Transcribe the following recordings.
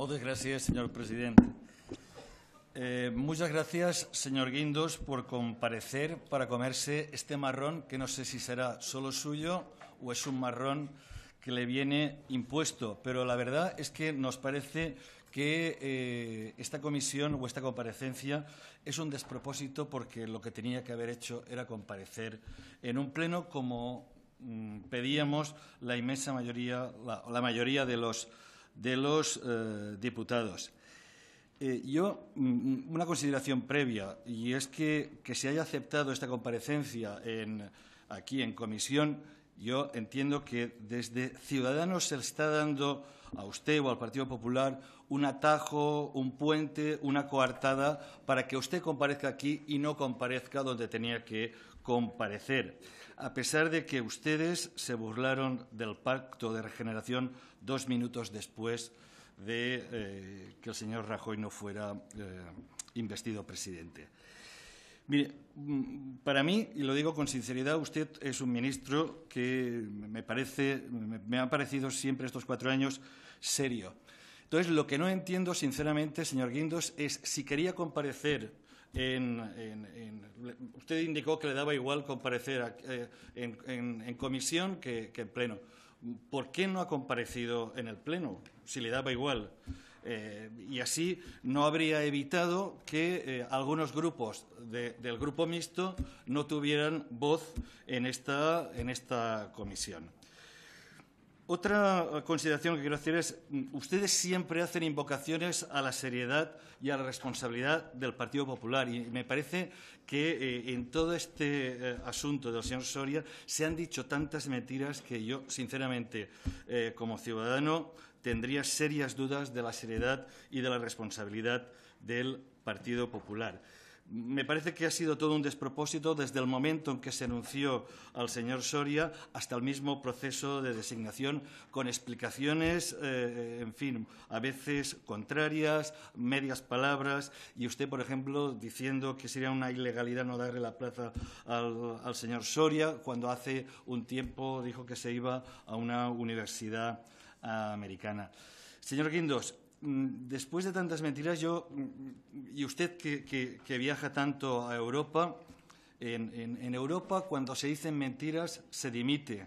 Muchas gracias, señor presidente. Eh, muchas gracias, señor Guindos, por comparecer para comerse este marrón, que no sé si será solo suyo o es un marrón que le viene impuesto. Pero la verdad es que nos parece que eh, esta comisión o esta comparecencia es un despropósito porque lo que tenía que haber hecho era comparecer en un pleno como mm, pedíamos la inmensa mayoría, la mayoría de los de los eh, diputados. Eh, yo, mm, mm, una consideración previa, y es que, que se haya aceptado esta comparecencia en, aquí en comisión yo entiendo que desde Ciudadanos se le está dando a usted o al Partido Popular un atajo, un puente, una coartada para que usted comparezca aquí y no comparezca donde tenía que comparecer. A pesar de que ustedes se burlaron del pacto de regeneración dos minutos después de eh, que el señor Rajoy no fuera eh, investido presidente. Mire, mm, para mí, y lo digo con sinceridad, usted es un ministro que me, parece, me ha parecido siempre estos cuatro años serio. Entonces, lo que no entiendo, sinceramente, señor Guindos, es si quería comparecer en, usted indicó que le daba igual comparecer eh, en, comisión que en pleno. ¿Por qué no ha comparecido en el pleno si le daba igual? Eh, y así no habría evitado que eh, algunos grupos del grupo mixto no tuvieran voz en esta, comisión. Otra consideración que quiero hacer es, ustedes siempre hacen invocaciones a la seriedad y a la responsabilidad del Partido Popular y me parece que eh, en todo este asunto del señor Soria se han dicho tantas mentiras que yo, sinceramente, como ciudadano, tendría serias dudas de la seriedad y de la responsabilidad del Partido Popular. Me parece que ha sido todo un despropósito desde el momento en que se anunció al señor Soria hasta el mismo proceso de designación, con explicaciones, eh, en fin, a veces contrarias, medias palabras, y usted, por ejemplo, diciendo que sería una ilegalidad no darle la plaza al señor Soria, cuando hace un tiempo dijo que se iba a una universidad americana. Señor Guindos, mm, después de tantas mentiras, yo mm, y usted que, viaja tanto a Europa, en, Europa cuando se dicen mentiras se dimite.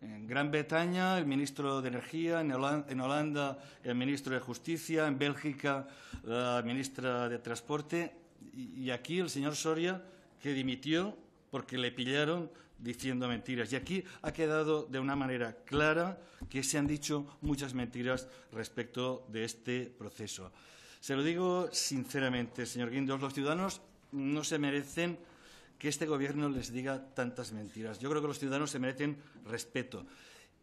En Gran Bretaña el ministro de Energía, en Holanda, el ministro de Justicia, en Bélgica la ministra de Transporte y aquí el señor Soria que dimitió porque le pillaron diciendo mentiras. Y aquí ha quedado de una manera clara que se han dicho muchas mentiras respecto de este proceso. Se lo digo sinceramente, señor Guindos, los ciudadanos no se merecen que este Gobierno les diga tantas mentiras. Yo creo que los ciudadanos se merecen respeto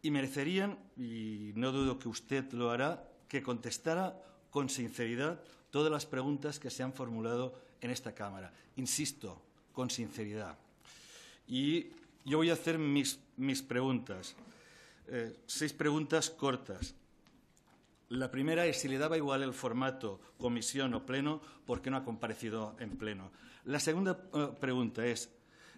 y merecerían, y no dudo que usted lo hará, que contestara con sinceridad todas las preguntas que se han formulado en esta Cámara. Insisto, con sinceridad. Y yo voy a hacer mis, preguntas. Eh, seis preguntas cortas. La primera es si le daba igual el formato, comisión o pleno, ¿por qué no ha comparecido en pleno? La segunda eh, pregunta es,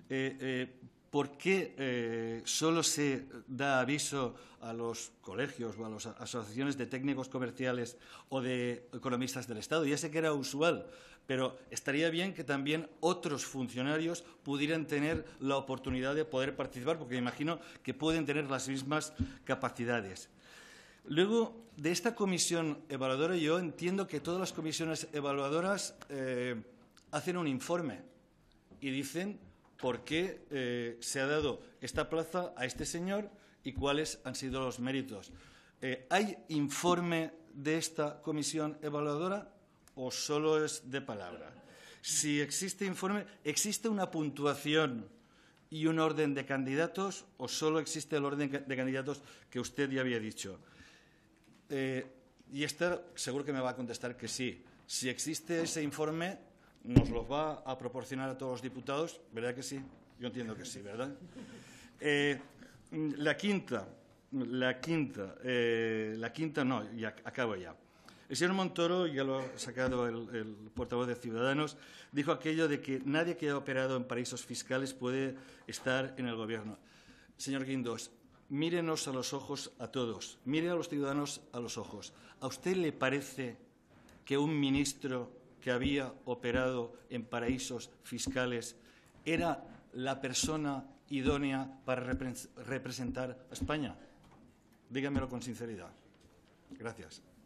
eh, ¿por qué eh, solo se da aviso a los colegios o a las asociaciones de técnicos comerciales o de economistas del Estado? Ya sé que era usual, pero estaría bien que también otros funcionarios pudieran tener la oportunidad de poder participar, porque imagino que pueden tener las mismas capacidades. Luego, de esta comisión evaluadora, yo entiendo que todas las comisiones evaluadoras eh, hacen un informe y dicen por qué eh, se ha dado esta plaza a este señor y cuáles han sido los méritos. Eh, ¿Hay informe de esta comisión evaluadora o solo es de palabra? Si existe informe, ¿existe una puntuación y un orden de candidatos o solo existe el orden de candidatos que usted ya había dicho? Eh, y esta seguro que me va a contestar que sí. Si existe ese informe, nos los va a proporcionar a todos los diputados, ¿verdad que sí? Yo entiendo que sí, ¿verdad? Eh, la quinta, la quinta, eh, la quinta no, acabo ya. El señor Montoro, ya lo ha sacado el, portavoz de Ciudadanos, dijo aquello de que nadie que haya operado en paraísos fiscales puede estar en el Gobierno. Señor Guindos, mírenos a los ojos a todos, mire a los ciudadanos a los ojos. ¿A usted le parece que un ministro que había operado en paraísos fiscales era la persona idónea para representar a España? Dígamelo con sinceridad. Gracias.